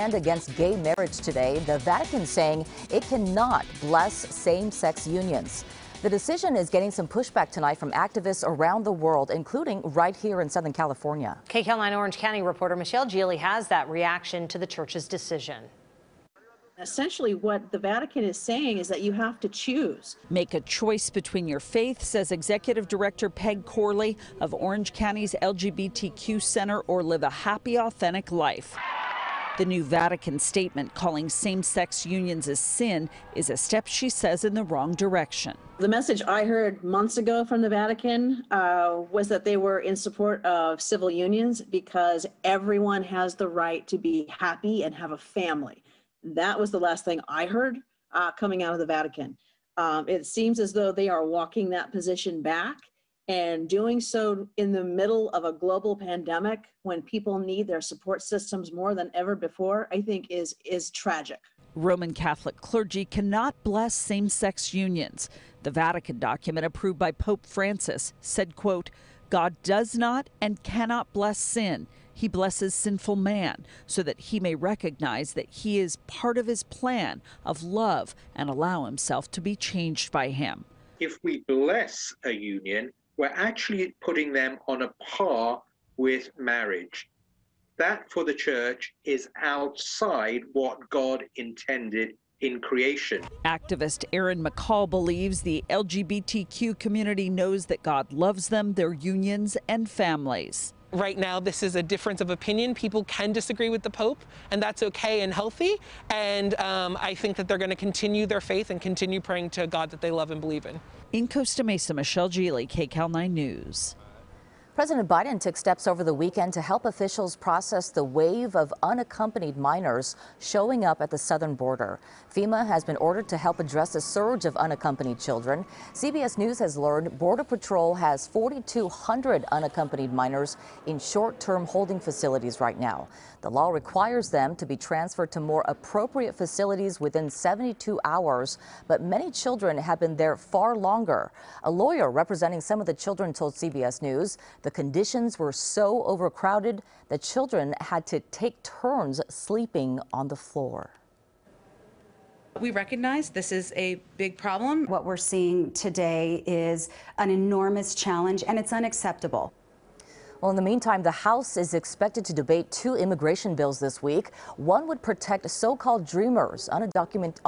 And against gay marriage today, the Vatican saying it cannot bless same-sex unions. The decision is getting some pushback tonight from activists around the world, including right here in Southern California. KCAL9 Orange County reporter Michelle Geely has that reaction to the church's decision. Essentially, what the Vatican is saying is that you have to choose. Make a choice between your faith, says Executive Director Peg Corley of Orange County's LGBTQ Center, or live a happy, authentic life. The new Vatican statement calling same sex unions a sin is a step she says in the wrong direction. The message I heard months ago from the Vatican uh, was that they were in support of civil unions because everyone has the right to be happy and have a family. That was the last thing I heard uh, coming out of the Vatican. Um, it seems as though they are walking that position back. And doing so in the middle of a global pandemic when people need their support systems more than ever before, I think is, is tragic. Roman Catholic clergy cannot bless same sex unions. The Vatican document approved by Pope Francis said, quote, God does not and cannot bless sin. He blesses sinful man so that he may recognize that he is part of his plan of love and allow himself to be changed by him. If we bless a union, we're actually putting them on a par with marriage. That for the church is outside what God intended in creation. Activist Aaron McCall believes the LGBTQ community knows that God loves them, their unions, and families right now this is a difference of opinion. People can disagree with the Pope, and that's okay and healthy. And um, I think that they're going to continue their faith and continue praying to God that they love and believe in. In Costa Mesa, Michelle Geely, KCAL 9 News. President Biden took steps over the weekend to help officials process the wave of unaccompanied minors showing up at the southern border. FEMA has been ordered to help address a surge of unaccompanied children. CBS News has learned Border Patrol has 4,200 unaccompanied minors in short term holding facilities right now. The law requires them to be transferred to more appropriate facilities within 72 hours, but many children have been there far longer. A lawyer representing some of the children told CBS News the conditions were so overcrowded that children had to take turns sleeping on the floor. We recognize this is a big problem. What we're seeing today is an enormous challenge, and it's unacceptable. Well, in the meantime, the House is expected to debate two immigration bills this week. One would protect so-called dreamers, undocumented